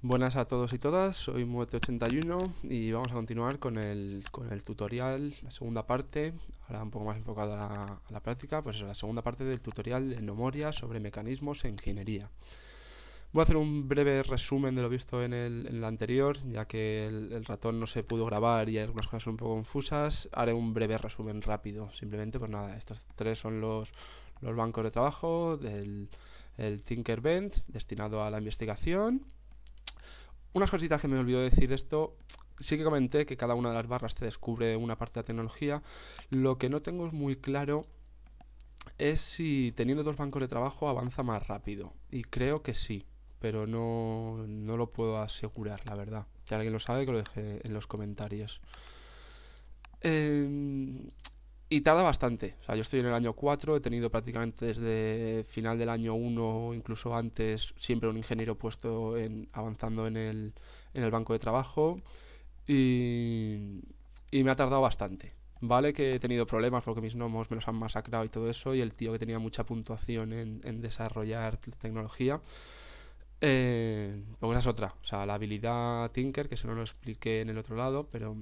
Buenas a todos y todas, soy Muete81 y vamos a continuar con el, tutorial, la segunda parte, ahora un poco más enfocado a la, práctica, pues es la segunda parte del tutorial de memoria sobre mecanismos e ingeniería. Voy a hacer un breve resumen de lo visto en el, anterior, ya que el, ratón no se pudo grabar y hay algunas cosas un poco confusas. Haré un breve resumen rápido, simplemente, pues nada, estos tres son los, los bancos de trabajo del el Bench destinado a la investigación unas cositas que me olvidó decir esto. Sí que comenté que cada una de las barras te descubre una parte de la tecnología. Lo que no tengo muy claro es si teniendo dos bancos de trabajo avanza más rápido. Y creo que sí, pero no, no lo puedo asegurar, la verdad. Si alguien lo sabe, que lo deje en los comentarios. Eh, y tarda bastante. sea, yo estoy en el año 4, he tenido prácticamente desde final del año 1, incluso antes, siempre un ingeniero puesto en, avanzando en el, banco de trabajo. Y, me ha tardado bastante. Vale que he tenido problemas porque mis gnomos me los han masacrado y todo eso, y el tío que tenía mucha puntuación en, en desarrollar tecnología. Eh, pues esa es otra. O sea, la habilidad Tinker, que se no lo expliqué en el otro lado, pero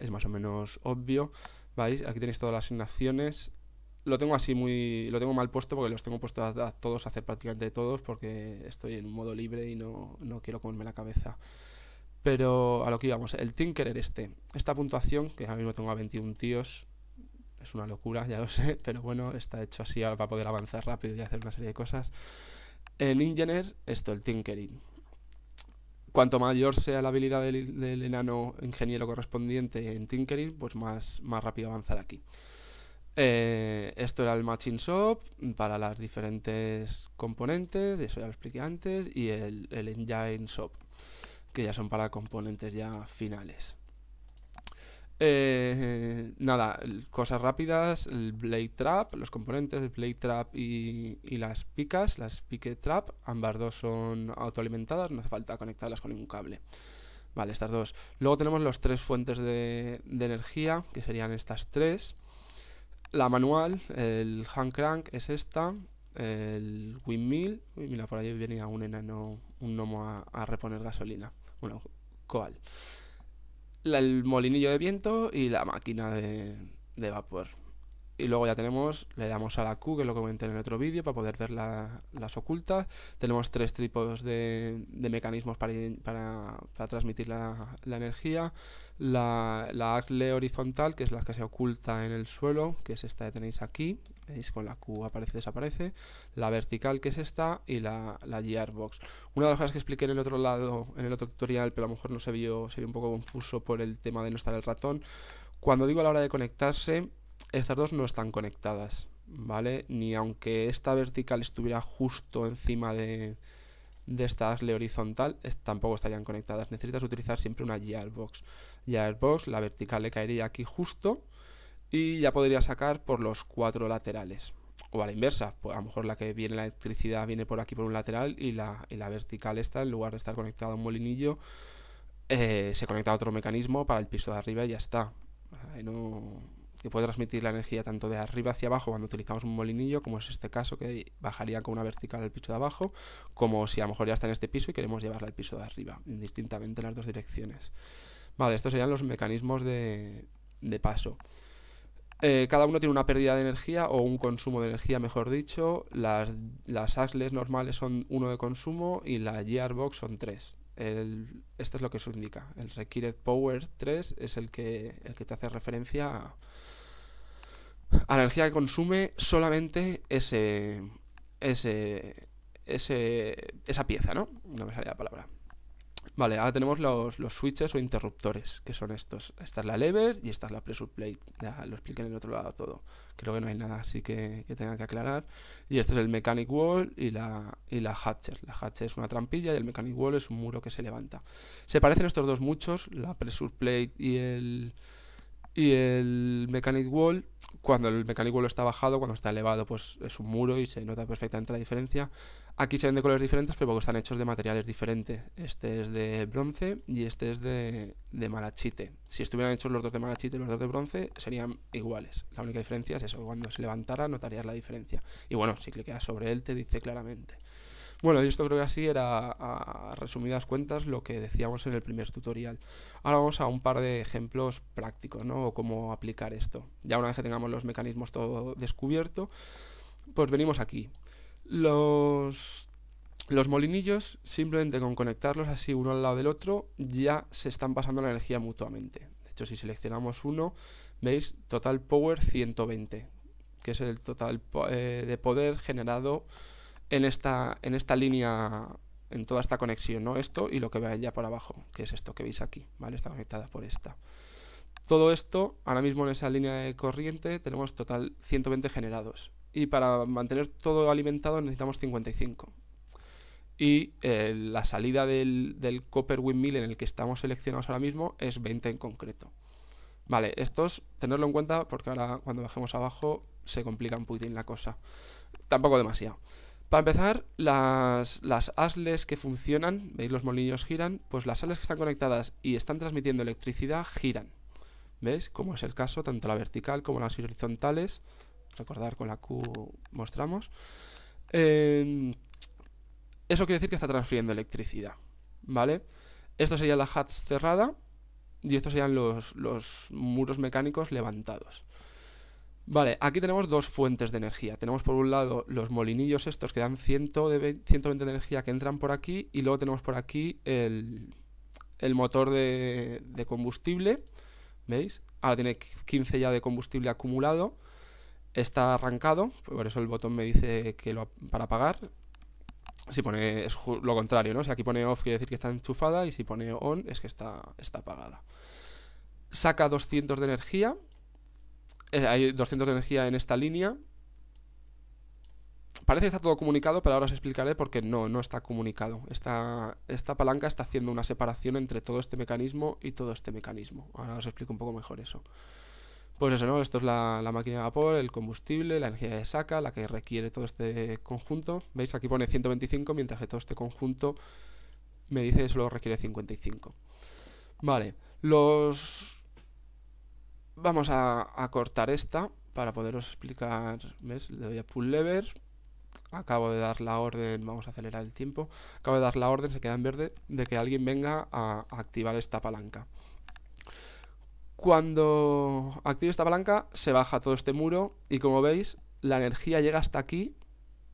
es más o menos obvio. ¿Veis? Aquí tenéis todas las asignaciones. Lo tengo así muy... Lo tengo mal puesto porque los tengo puestos a, todos, a hacer prácticamente todos, porque estoy en modo libre y no, quiero comerme la cabeza. Pero a lo que íbamos, el Tinkerer este. Esta puntuación, que ahora mismo tengo a 21 tíos, es una locura, ya lo sé, pero bueno, está hecho así para poder avanzar rápido y hacer una serie de cosas. El Ingenier esto, el Tinkering cuanto mayor sea la habilidad del, enano ingeniero correspondiente en Tinkering, pues más, más rápido avanzar aquí. Eh, esto era el Matching Shop para las diferentes componentes, eso ya lo expliqué antes, y el, el Engine Shop, que ya son para componentes ya finales. Eh, nada, cosas rápidas, el Blade Trap, los componentes, del Blade Trap y, las picas, las Pique Trap, ambas dos son autoalimentadas, no hace falta conectarlas con ningún cable. Vale, estas dos. Luego tenemos las tres fuentes de, energía, que serían estas tres. La manual, el hand crank es esta, el windmill, y mira por ahí venía un enano, un gnomo a, a reponer gasolina, bueno, coal el molinillo de viento y la máquina de, vapor. Y luego ya tenemos, le damos a la Q, que lo comenté en otro vídeo, para poder ver las ocultas. Tenemos tres tipos de, mecanismos para, transmitir la, energía. La, la horizontal, que es la que se oculta en el suelo, que es esta que tenéis aquí con la Q aparece, desaparece, la vertical que es esta y la, la gearbox. Una de las cosas que expliqué en el otro lado, en el otro tutorial, pero a lo mejor no se vio, se un poco confuso por el tema de no estar el ratón, cuando digo a la hora de conectarse, estas dos no están conectadas, ¿vale? Ni aunque esta vertical estuviera justo encima de, esta horizontal tampoco estarían conectadas. Necesitas utilizar siempre una gearbox. box la vertical le caería aquí justo y ya podría sacar por los cuatro laterales. O a la inversa, pues a lo mejor la que viene la electricidad viene por aquí por un lateral y la, vertical está en lugar de estar conectada a un molinillo, eh, se conecta a otro mecanismo para el piso de arriba y ya está. que puede transmitir la energía tanto de arriba hacia abajo cuando utilizamos un molinillo, como es este caso, que bajaría con una vertical al piso de abajo, como si a lo mejor ya está en este piso y queremos llevarla al piso de arriba, indistintamente en las dos direcciones. Vale, estos serían los mecanismos de, de paso. Eh, cada uno tiene una pérdida de energía o un consumo de energía, mejor dicho. Las, las Axles normales son uno de consumo y la Gearbox son tres. El, este es lo que se indica. El Required Power 3 es el que, el que te hace referencia a, la energía que consume solamente ese, ese, ese, esa pieza, ¿no? No me sale la palabra. Vale, ahora tenemos los, switches o interruptores, que son estos. Esta es la lever y esta es la pressure plate. Ya lo expliqué en el otro lado todo. Creo que no hay nada así que, que tenga que aclarar. Y este es el mechanic wall y la, y la hatcher. La hatcher es una trampilla y el mechanic wall es un muro que se levanta. Se parecen estos dos muchos, la pressure plate y el y el Mechanic Wall, cuando el Mechanic Wall está bajado, cuando está elevado, pues es un muro y se nota perfectamente la diferencia. Aquí se ven de colores diferentes, pero porque están hechos de materiales diferentes. Este es de bronce y este es de, de malachite. Si estuvieran hechos los dos de malachite y los dos de bronce, serían iguales. La única diferencia es eso, cuando se levantara notarías la diferencia. Y bueno, si clicas sobre él te dice claramente. Bueno, y esto creo que así era, a resumidas cuentas, lo que decíamos en el primer tutorial. Ahora vamos a un par de ejemplos prácticos, ¿no? O cómo aplicar esto. Ya una vez que tengamos los mecanismos todo descubierto, pues venimos aquí. Los los molinillos, simplemente con conectarlos así uno al lado del otro, ya se están pasando la energía mutuamente. De hecho, si seleccionamos uno, veis total power 120, que es el total eh, de poder generado en esta, en esta línea, en toda esta conexión, ¿no? Esto y lo que veáis ya por abajo, que es esto que veis aquí, ¿vale? Está conectada por esta. Todo esto, ahora mismo en esa línea de corriente, tenemos total 120 generados. Y para mantener todo alimentado necesitamos 55. Y eh, la salida del, del Copper Windmill en el que estamos seleccionados ahora mismo es 20 en concreto. Vale, estos, tenerlo en cuenta porque ahora cuando bajemos abajo se complica un poquitín la cosa. Tampoco demasiado. Para empezar, las, asles que funcionan, veis los molinos giran, pues las asles que están conectadas y están transmitiendo electricidad giran. ¿Veis? Como es el caso, tanto la vertical como las horizontales. Recordar con la Q mostramos. Em, eso quiere decir que está transfiriendo electricidad. ¿Vale? Esto sería la hats cerrada y estos serían los, los muros mecánicos levantados. Vale, aquí tenemos dos fuentes de energía. Tenemos por un lado los molinillos estos que dan 120, de energía que entran por aquí y luego tenemos por aquí el, motor de, combustible. ¿Veis? Ahora tiene 15 ya de combustible acumulado. Está arrancado, por eso el botón me dice que lo para apagar. Si pone es lo contrario, ¿no? Si aquí pone off quiere decir que está enchufada y si pone on es que está, está apagada. Saca 200 de energía, eh, hay 200 de energía en esta línea. Parece que está todo comunicado, pero ahora os explicaré por qué no, no está comunicado. Esta, esta palanca está haciendo una separación entre todo este mecanismo y todo este mecanismo. Ahora os explico un poco mejor eso. Pues eso, ¿no? Esto es la, la, máquina de vapor, el combustible, la energía que saca, la que requiere todo este conjunto. ¿Veis? Aquí pone 125, mientras que todo este conjunto me dice que solo requiere 55. Vale, los, Vamos a, cortar esta para poderos explicar. ¿Ves? Le doy a pull lever. Acabo de dar la orden, vamos a acelerar el tiempo. Acabo de dar la orden, se queda en verde, de que alguien venga a, activar esta palanca. Cuando activo esta palanca, se baja todo este muro y como veis, la energía llega hasta aquí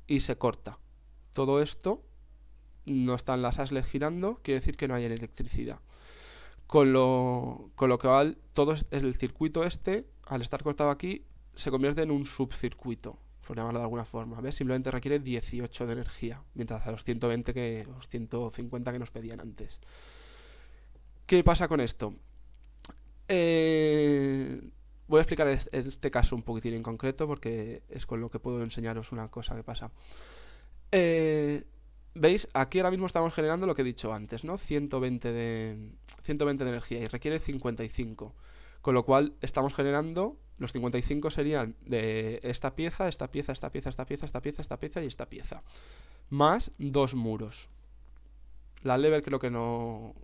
y se corta. Todo esto no están las asles girando, quiere decir que no hay electricidad. Con lo, con que va todo el circuito este, al estar cortado aquí, se convierte en un subcircuito, por llamarlo de alguna forma. Simplemente requiere 18 de energía, mientras a los 120 que, los 150 que nos pedían antes. ¿Qué pasa con esto? Eh, voy a explicar este caso un poquitín en concreto porque es con lo que puedo enseñaros una cosa que pasa. Eh, ¿Veis? Aquí ahora mismo estamos generando lo que he dicho antes, ¿no? 120 de, 120 de energía y requiere 55. Con lo cual estamos generando, los 55 serían de esta pieza, esta pieza, esta pieza, esta pieza, esta pieza, esta pieza y esta pieza. Más dos muros. La lever creo que no...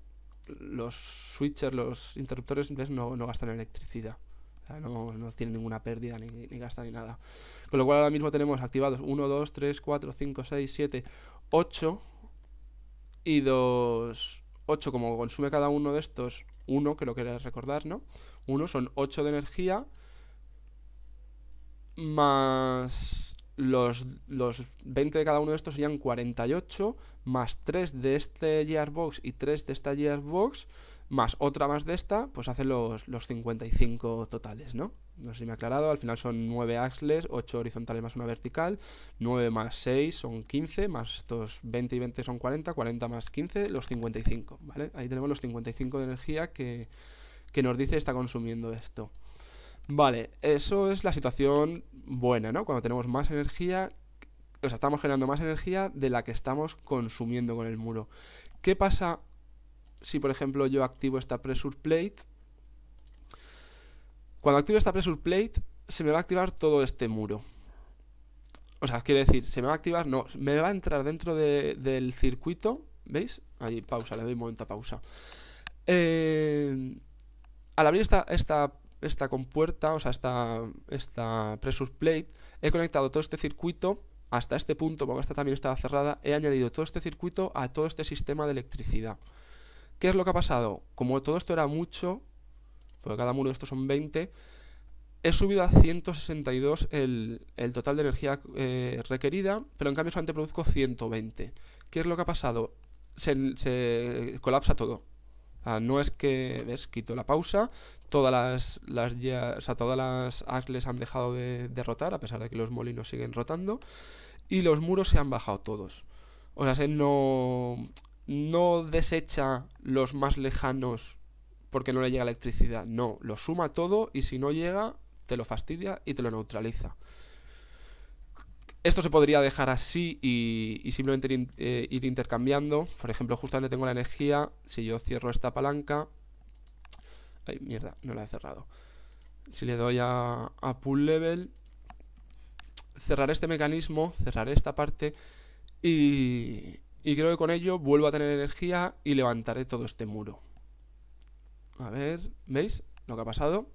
Los switchers, los interruptores no, gastan electricidad. No, no, tiene ninguna pérdida, ni, ni, gasta, ni nada. Con lo cual ahora mismo tenemos activados 1, 2, 3, 4, 5, 6, 7, 8 y 2, 8 como consume cada uno de estos, 1 que lo queréis recordar, ¿no? 1 son 8 de energía más los, 20 de cada uno de estos serían 48, más 3 de este Gearbox y 3 de esta Box, más otra más de esta, pues hace los 55 totales, ¿no? no sé si me ha aclarado, al final son 9 axles, 8 horizontales más una vertical, 9 más 6 son 15, más estos 20 y 20 son 40, 40 más 15, los 55, ¿vale? Ahí tenemos los 55 de energía que, que nos dice está consumiendo esto. Vale, eso es la situación buena, ¿no? Cuando tenemos más energía, o sea, estamos generando más energía de la que estamos consumiendo con el muro. ¿Qué pasa si, por ejemplo, yo activo esta pressure plate cuando activo esta pressure plate, se me va a activar todo este muro. O sea, quiere decir, se me va a activar, no, me va a entrar dentro del circuito, ¿veis? Ahí, pausa, le doy un momento a pausa. Eh, al abrir esta, esta, esta compuerta, o sea, esta, esta pressure plate, he conectado todo este circuito hasta este punto, porque esta también estaba cerrada, he añadido todo este circuito a todo este sistema de electricidad. ¿Qué es lo que ha pasado? Como todo esto era mucho, porque cada muro de estos son 20, he subido a 162 el, el total de energía eh, requerida, pero en cambio solamente produzco 120. ¿Qué es lo que ha pasado? Se, colapsa todo. no es que, ves, quito la pausa, todas las, las, todas las axles han dejado de, de rotar, a pesar de que los molinos siguen rotando, y los muros se han bajado todos. O sea, se no, no desecha los más lejanos porque no le llega electricidad. No, lo suma todo y si no llega, te lo fastidia y te lo neutraliza. Esto se podría dejar así y, simplemente eh, ir, intercambiando. Por ejemplo, justamente tengo la energía, si yo cierro esta palanca... Ay, mierda, no la he cerrado. Si le doy a, pull level, cerraré este mecanismo, cerraré esta parte y, y creo que con ello vuelvo a tener energía y levantaré todo este muro. A ver, ¿veis lo que ha pasado?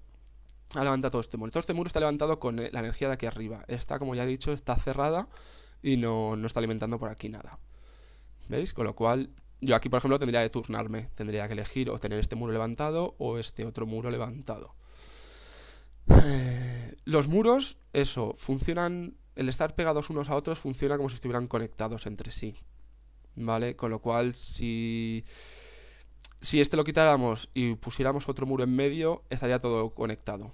Ha levantado todo este muro. Todo este muro está levantado con eh, la energía de aquí arriba. Esta, como ya he dicho, está cerrada y no, está alimentando por aquí nada. ¿Veis? Con lo cual, yo aquí, por ejemplo, tendría que turnarme. Tendría que elegir o tener este muro levantado o este otro muro levantado. Eh, los muros, eso, funcionan... El estar pegados unos a otros funciona como si estuvieran conectados entre sí. ¿Vale? Con lo cual, si si este lo quitáramos y pusiéramos otro muro en medio, estaría todo conectado.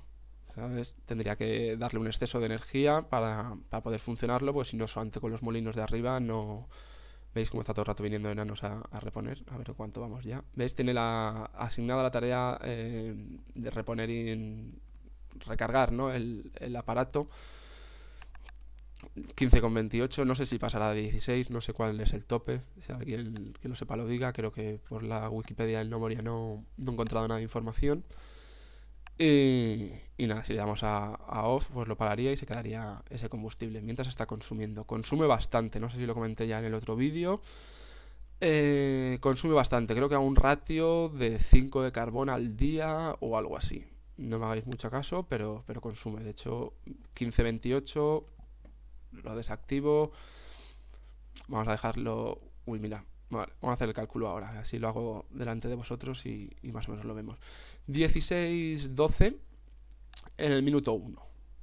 ¿sabes? Tendría que darle un exceso de energía para, poder funcionarlo, pues si no, solamente con los molinos de arriba no... ¿Veis cómo está todo el rato viniendo enanos a, a reponer? A ver cuánto vamos ya. ¿Veis? Tiene la, asignada la tarea eh, de reponer y recargar ¿no? el, el aparato 15,28, no sé si pasará a 16, no sé cuál es el tope, si alguien que lo sepa lo diga, creo que por la Wikipedia del no no, he encontrado nada de información. Y, nada, si le damos a, off, pues lo pararía y se quedaría ese combustible mientras está consumiendo. Consume bastante, no sé si lo comenté ya en el otro vídeo. Eh, consume bastante, creo que a un ratio de 5 de carbón al día o algo así. No me hagáis mucho caso, pero, pero consume. De hecho, 15,28 lo desactivo. Vamos a dejarlo... Uy, mira, vamos a hacer el cálculo ahora, así lo hago delante de vosotros y, más o menos lo vemos. 16, 12 en el minuto 1.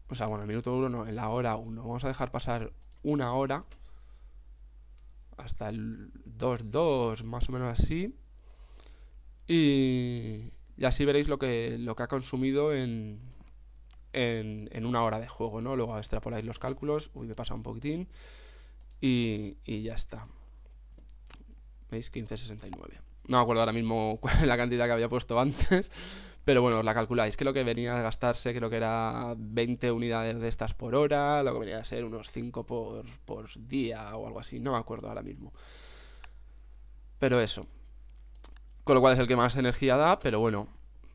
O sea, bueno, el minuto 1 no, en la hora 1. Vamos a dejar pasar una hora hasta el 22 más o menos así. Y, y así veréis lo que, lo que ha consumido en, en, una hora de juego, ¿no? Luego extrapoláis los cálculos, uy, me pasa un poquitín, y, ya está. ¿Veis? 1569. No me acuerdo ahora mismo la cantidad que había puesto antes, pero bueno, os la calculáis. lo que venía a gastarse, creo que era 20 unidades de estas por hora, lo que venía a ser unos 5 por, por día o algo así, no me acuerdo ahora mismo. Pero eso. Con lo cual es el que más energía da, pero bueno,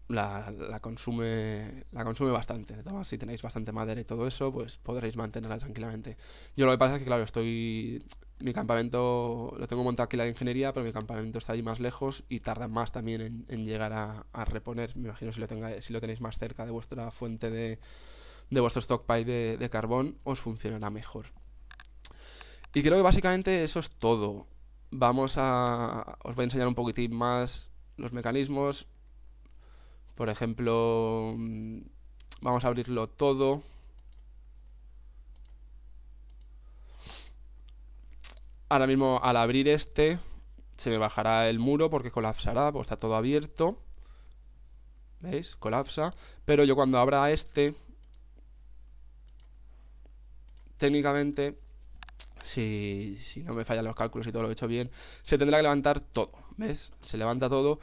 la, consume, la consume bastante. Además, si tenéis bastante madera y todo eso, pues podréis mantenerla tranquilamente. Yo lo que pasa es que, claro, estoy. Mi campamento lo tengo montado aquí la ingeniería, pero mi campamento está allí más lejos y tarda más también en, llegar a, reponer. Me imagino si lo, si lo tenéis más cerca de vuestra fuente de, de vuestro stockpile de, de carbón, os funcionará mejor. Y creo que básicamente eso es todo. Vamos a. Os voy a enseñar un poquitín más los mecanismos por ejemplo, mm, vamos a abrirlo todo. Ahora mismo al abrir este se me bajará el muro porque colapsará, pues está todo abierto. ¿Veis? Colapsa. Pero yo cuando abra este, técnicamente, si, si no me fallan los cálculos y todo lo he hecho bien, se tendrá que levantar todo. ¿Ves? Se levanta todo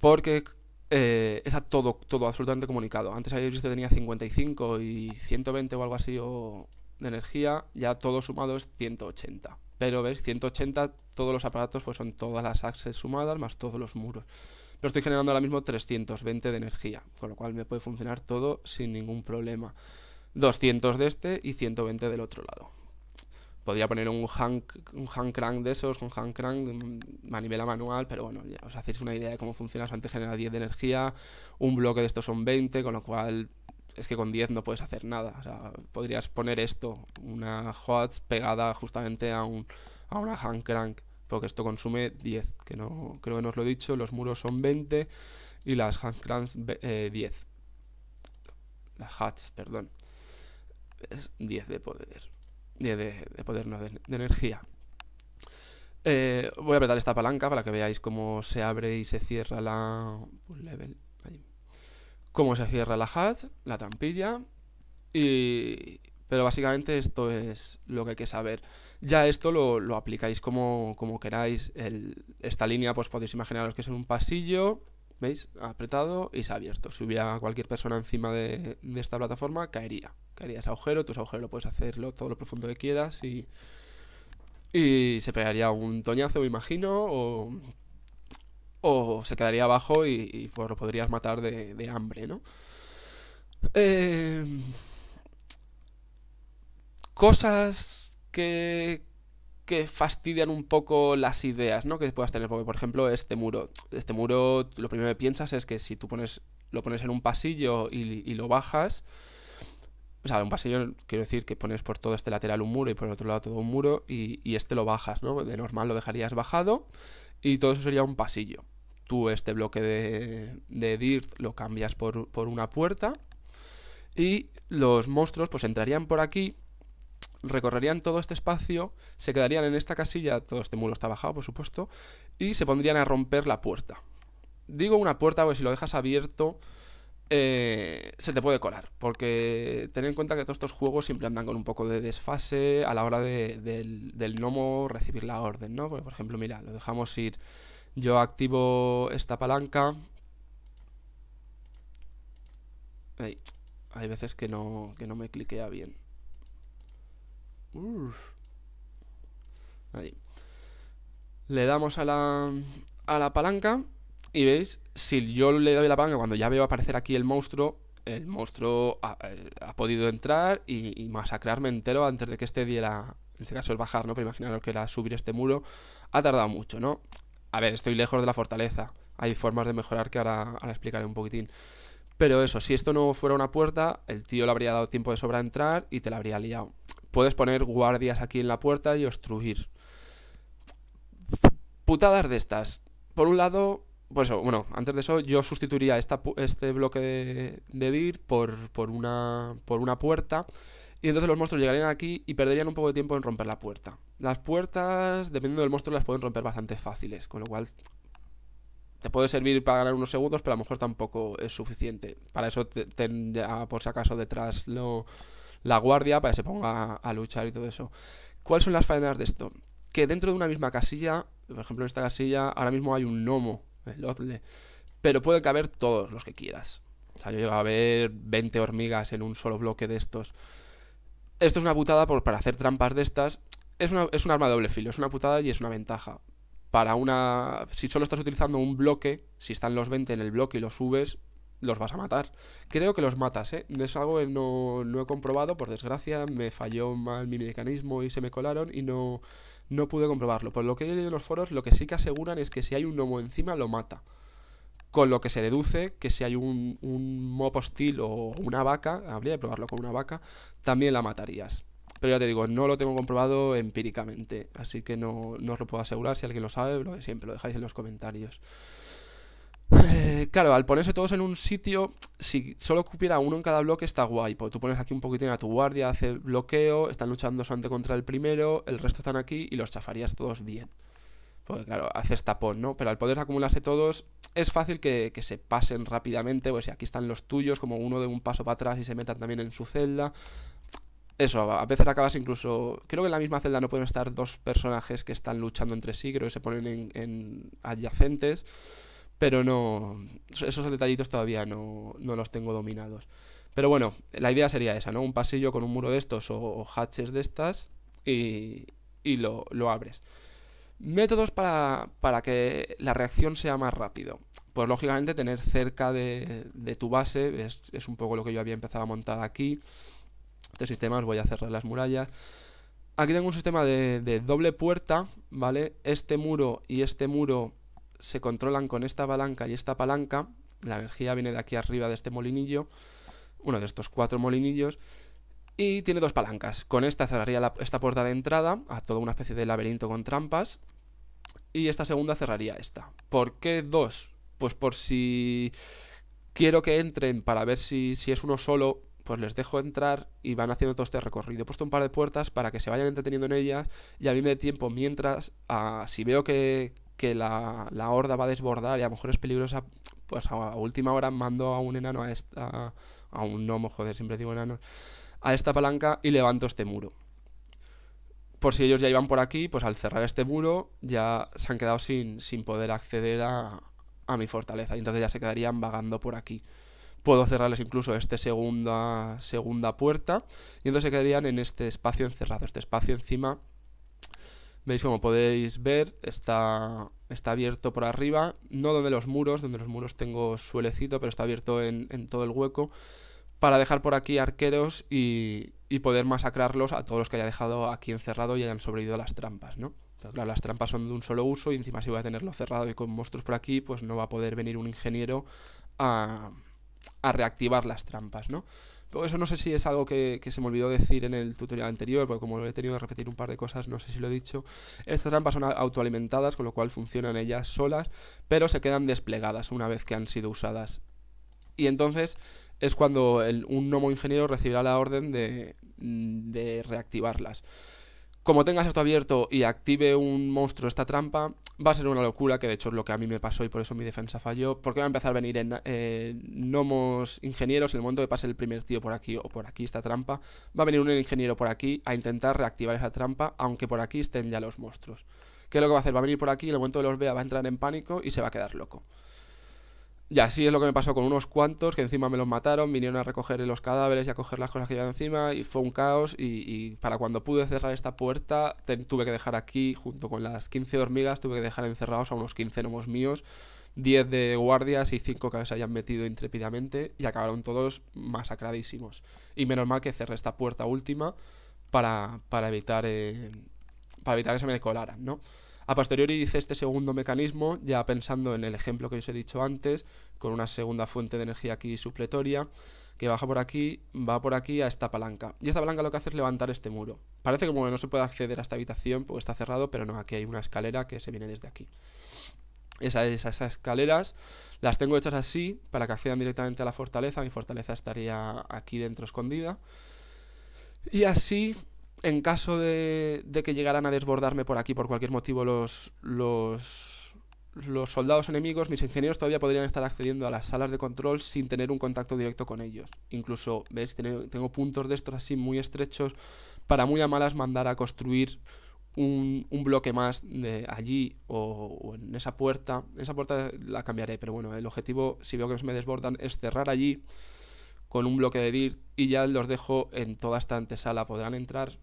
porque eh, es está todo, todo absolutamente comunicado. Antes habéis visto tenía 55 y 120 o algo así de energía, ya todo sumado es 180. Pero veis, 180 todos los aparatos pues son todas las axes sumadas más todos los muros. Pero estoy generando ahora mismo 320 de energía, con lo cual me puede funcionar todo sin ningún problema. 200 de este y 120 del otro lado podría poner un hand, un de esos, un hand a nivel manual, pero bueno, ya os hacéis una idea de cómo funciona. antes genera 10 de energía, un bloque de estos son 20, con lo cual es que con 10 no puedes hacer nada. O sea, podrías poner esto, una HOTS pegada justamente a, un, a una hand porque esto consume 10, que no creo que no os lo he dicho. Los muros son 20 y las hand eh, 10. Las hats, perdón. Es 10 de poder de, poder, no, de, energía. Eh, voy a apretar esta palanca para que veáis cómo se abre y se cierra la... Pues, level, Cómo se cierra la HAT, la trampilla. Y... Pero básicamente esto es lo que hay que saber. Ya esto lo, aplicáis como, como queráis. El, esta línea, pues podéis imaginaros que es un pasillo ¿Veis? Apretado y se ha abierto. Si hubiera cualquier persona encima de, esta plataforma, caería. Caería ese agujero, tus agujeros lo puedes hacerlo todo lo profundo que quieras y, y se pegaría un toñazo, me imagino, o, se quedaría abajo y, pues lo podrías matar de, hambre, ¿no? Eh, cosas que, que fastidian un poco las ideas, ¿no? Que puedas tener, porque por ejemplo este muro, este muro, lo primero que piensas es que si tú pones, lo pones en un pasillo y, lo bajas, o sea, un pasillo, quiero decir que pones por todo este lateral un muro y por el otro lado todo un muro y, este lo bajas, ¿no? De normal lo dejarías bajado y todo eso sería un pasillo. Tú este bloque de, de dirt lo cambias por, por una puerta y los monstruos pues entrarían por aquí recorrerían todo este espacio, se quedarían en esta casilla, todo este muro está bajado, por supuesto, y se pondrían a romper la puerta. Digo una puerta porque si lo dejas abierto eh, se te puede colar, porque ten en cuenta que todos estos juegos siempre andan con un poco de desfase a la hora de, del, del gnomo recibir la orden, ¿no? Porque, por ejemplo, mira, lo dejamos ir, yo activo esta palanca... hay veces que no, que no me cliquea bien. Le damos a la, palanca y veis, si yo le doy la palanca, cuando ya veo aparecer aquí el monstruo, el monstruo ha, eh, podido entrar y, masacrarme entero antes de que este diera, en este caso el bajar, ¿no? Pero imaginaros que era subir este muro, ha tardado mucho, ¿no? A ver, estoy lejos de la fortaleza, hay formas de mejorar que ahora, ahora explicaré un poquitín. Pero eso, si esto no fuera una puerta, el tío le habría dado tiempo de sobra a entrar y te la habría liado. Puedes poner guardias aquí en la puerta y obstruir. Putadas de estas. Por un lado, pues bueno, antes de eso yo sustituiría este bloque de, de por, por, una, por una puerta y entonces los monstruos llegarían aquí y perderían un poco de tiempo en romper la puerta. Las puertas, dependiendo del monstruo, las pueden romper bastante fáciles, con lo cual te puede servir para ganar unos segundos, pero a lo mejor tampoco es suficiente. Para eso tendría, por si acaso detrás lo la guardia para que se ponga a, luchar y todo eso. ¿Cuáles son las faenas de esto? Que dentro de una misma casilla, por ejemplo en esta casilla, ahora mismo hay un gnomo, el pero puede caber todos los que quieras. O sea, yo llego a ver 20 hormigas en un solo bloque de estos. Esto es una putada para hacer trampas de estas. Es, una, es un arma de doble filo, es una putada y es una ventaja. Para una. Si solo estás utilizando un bloque, si están los 20 en el bloque y los subes, los vas a matar. Creo que los matas, ¿eh? Es algo que no, he comprobado, por desgracia, me falló mal mi mecanismo y se me colaron y no, no pude comprobarlo. Por lo que he leído en los foros, lo que sí que aseguran es que si hay un gnomo encima, lo mata. Con lo que se deduce que si hay un, un hostil o una vaca, habría de probarlo con una vaca, también la matarías. Pero ya te digo, no lo tengo comprobado empíricamente, así que no, no os lo puedo asegurar. Si alguien lo sabe, lo de siempre, lo dejáis en los comentarios. Eh, claro, al ponerse todos en un sitio, si solo cupiera uno en cada bloque está guay, porque tú pones aquí un poquitín a tu guardia, hace bloqueo, están luchando solamente contra el primero, el resto están aquí y los chafarías todos bien. Porque claro, haces tapón, ¿no? Pero al poder acumularse todos, es fácil que, que se pasen rápidamente, pues si aquí están los tuyos, como uno de un paso para atrás y se metan también en su celda. Eso, a veces acabas incluso. Creo que en la misma celda no pueden estar dos personajes que están luchando entre sí, creo que se ponen en, en adyacentes pero no, esos detallitos todavía no, los tengo dominados. Pero bueno, la idea sería esa, ¿no? Un pasillo con un muro de estos o, hatches de estas y, y lo, abres. Métodos para, que la reacción sea más rápido. Pues lógicamente tener cerca de, tu base, es, un poco lo que yo había empezado a montar aquí. Este sistema, os voy a cerrar las murallas. Aquí tengo un sistema de, de doble puerta, ¿vale? Este muro y este muro se controlan con esta palanca y esta palanca. La energía viene de aquí arriba de este molinillo, uno de estos cuatro molinillos, y tiene dos palancas. Con esta cerraría esta puerta de entrada a toda una especie de laberinto con trampas, y esta segunda cerraría esta. ¿Por qué dos? Pues por si quiero que entren para ver si, es uno solo, pues les dejo entrar y van haciendo todo este recorrido. He puesto un par de puertas para que se vayan entreteniendo en ellas y a mí me dé tiempo mientras, si veo que, que la, horda va a desbordar y a lo mejor es peligrosa, pues a, última hora mando a un enano a esta, a un gnomo, joder, siempre digo enano, a esta palanca y levanto este muro. Por si ellos ya iban por aquí, pues al cerrar este muro ya se han quedado sin, sin poder acceder a, a mi fortaleza y entonces ya se quedarían vagando por aquí. Puedo cerrarles incluso esta segunda, segunda puerta y entonces se quedarían en este espacio encerrado, este espacio encima Veis, como podéis ver, está, está abierto por arriba, no donde los muros, donde los muros tengo suelecito, pero está abierto en, todo el hueco, para dejar por aquí arqueros y, poder masacrarlos a todos los que haya dejado aquí encerrado y hayan sobrevivido a las trampas, ¿no? las trampas son de un solo uso y encima si voy a tenerlo cerrado y con monstruos por aquí, pues no va a poder venir un ingeniero a, a reactivar las trampas, ¿no? eso no sé si es algo que, se me olvidó decir en el tutorial anterior, porque como he tenido que repetir un par de cosas, no sé si lo he dicho. Estas trampas son autoalimentadas, con lo cual funcionan ellas solas, pero se quedan desplegadas una vez que han sido usadas. Y entonces es cuando un gnomo ingeniero recibirá la orden de mm, reactivarlas como tengas esto abierto y active un monstruo esta trampa, va a ser una locura, que de hecho es lo que a mí me pasó y por eso mi defensa falló, porque va a empezar a venir en, eh, ingenieros, en el momento que pase el primer tío por aquí o por aquí esta trampa, va a venir un ingeniero por aquí a intentar reactivar esa trampa, aunque por aquí estén ya los monstruos. ¿Qué es lo que va a hacer? Va a venir por aquí, en el momento que los vea va a entrar en pánico y se va a quedar loco. Y así es lo que me pasó con unos cuantos que encima me los mataron, vinieron a recoger los cadáveres y a coger las cosas que llevaban encima y fue un caos y, para cuando pude cerrar esta puerta tuve que dejar aquí, junto con las 15 hormigas, tuve que dejar encerrados a unos 15 gnomos míos, 10 de guardias y 5 que se hayan metido intrépidamente y acabaron todos masacradísimos. Y menos mal que cerré esta puerta última para, para evitar, eh, para evitar que se me decolaran, ¿no? A posteriori hice este segundo mecanismo, ya pensando en el ejemplo que os he dicho antes, con una segunda fuente de energía aquí supletoria, que baja por aquí, va por aquí a esta palanca. Y esta palanca lo que hace es levantar este muro. Parece que no se puede acceder a esta habitación, porque está cerrado, pero no, aquí hay una escalera que se viene desde aquí. esas, escaleras las tengo hechas así para que accedan directamente a la fortaleza. Mi fortaleza estaría aquí dentro escondida. Y así en caso de, que llegaran a desbordarme por aquí por cualquier motivo los, los, soldados enemigos, mis ingenieros todavía podrían estar accediendo a las salas de control sin tener un contacto directo con ellos. Incluso, veis Tengo, puntos de estos así muy estrechos para muy a malas mandar a construir un, bloque más de allí o, en esa puerta. Esa puerta la cambiaré, pero bueno, el objetivo, si veo que me desbordan, es cerrar allí con un bloque de dir y ya los dejo en toda esta antesala. Podrán entrar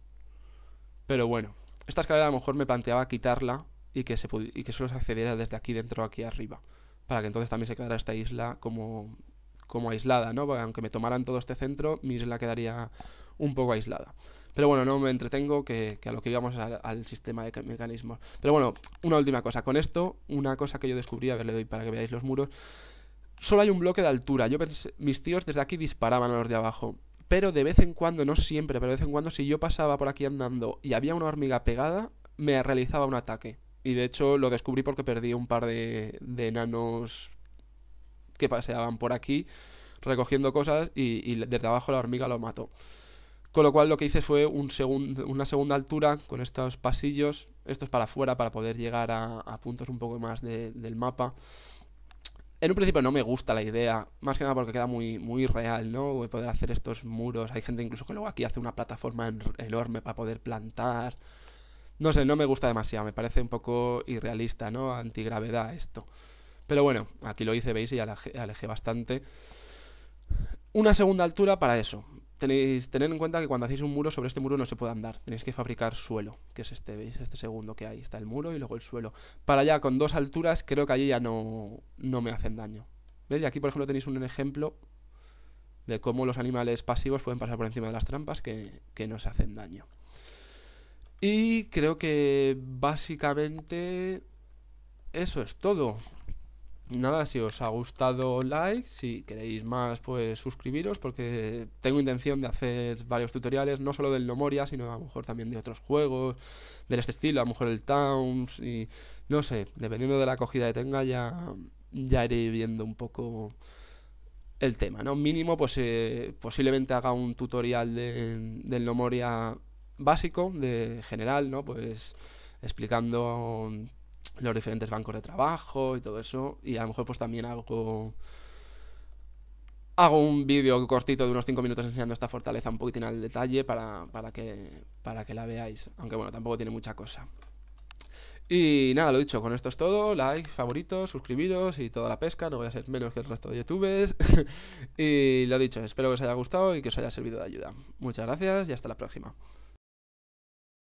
pero bueno, esta escalera a lo mejor me planteaba quitarla y que, se y que solo se accediera desde aquí dentro, aquí arriba. Para que entonces también se quedara esta isla como, como aislada, ¿no? Porque aunque me tomaran todo este centro, mi isla quedaría un poco aislada. Pero bueno, no me entretengo, que, a lo que íbamos al, sistema de mecanismos. Pero bueno, una última cosa. Con esto, una cosa que yo descubrí, a ver, le doy para que veáis los muros. Solo hay un bloque de altura. Yo mis tíos desde aquí disparaban a los de abajo. Pero de vez en cuando, no siempre, pero de vez en cuando, si yo pasaba por aquí andando y había una hormiga pegada, me realizaba un ataque. Y de hecho lo descubrí porque perdí un par de, de enanos que paseaban por aquí recogiendo cosas y, desde abajo la hormiga lo mató. Con lo cual lo que hice fue un una segunda altura con estos pasillos, estos para afuera para poder llegar a, puntos un poco más del mapa en un principio no me gusta la idea, más que nada porque queda muy, muy real, ¿no? Poder hacer estos muros. Hay gente incluso que luego aquí hace una plataforma enorme para poder plantar. No sé, no me gusta demasiado, me parece un poco irrealista, ¿no? Antigravedad esto. Pero bueno, aquí lo hice, veis, y alejé bastante. Una segunda altura para eso, tenéis tener en cuenta que cuando hacéis un muro, sobre este muro no se puede andar. Tenéis que fabricar suelo, que es este, ¿veis? Este segundo que hay. Está el muro y luego el suelo. Para allá, con dos alturas, creo que allí ya no, no me hacen daño. ¿Veis? Y aquí, por ejemplo, tenéis un ejemplo de cómo los animales pasivos pueden pasar por encima de las trampas que, que no se hacen daño. Y creo que básicamente eso es todo nada, si os ha gustado, like. Si queréis más, pues suscribiros, porque tengo intención de hacer varios tutoriales, no solo del Nomoria, sino a lo mejor también de otros juegos, de este estilo, a lo mejor el Towns, y no sé, dependiendo de la acogida que tenga, ya, ya iré viendo un poco el tema, ¿no? Mínimo, pues eh, posiblemente haga un tutorial del Nomoria básico, de general, ¿no? Pues explicando los diferentes bancos de trabajo y todo eso. Y a lo mejor pues también hago... Hago un vídeo cortito de unos 5 minutos enseñando esta fortaleza un poquitín al detalle para, que, para que la veáis. Aunque bueno, tampoco tiene mucha cosa. Y nada, lo dicho, con esto es todo. Like, favoritos, suscribiros y toda la pesca. No voy a ser menos que el resto de youtubers. y lo dicho, espero que os haya gustado y que os haya servido de ayuda. Muchas gracias y hasta la próxima.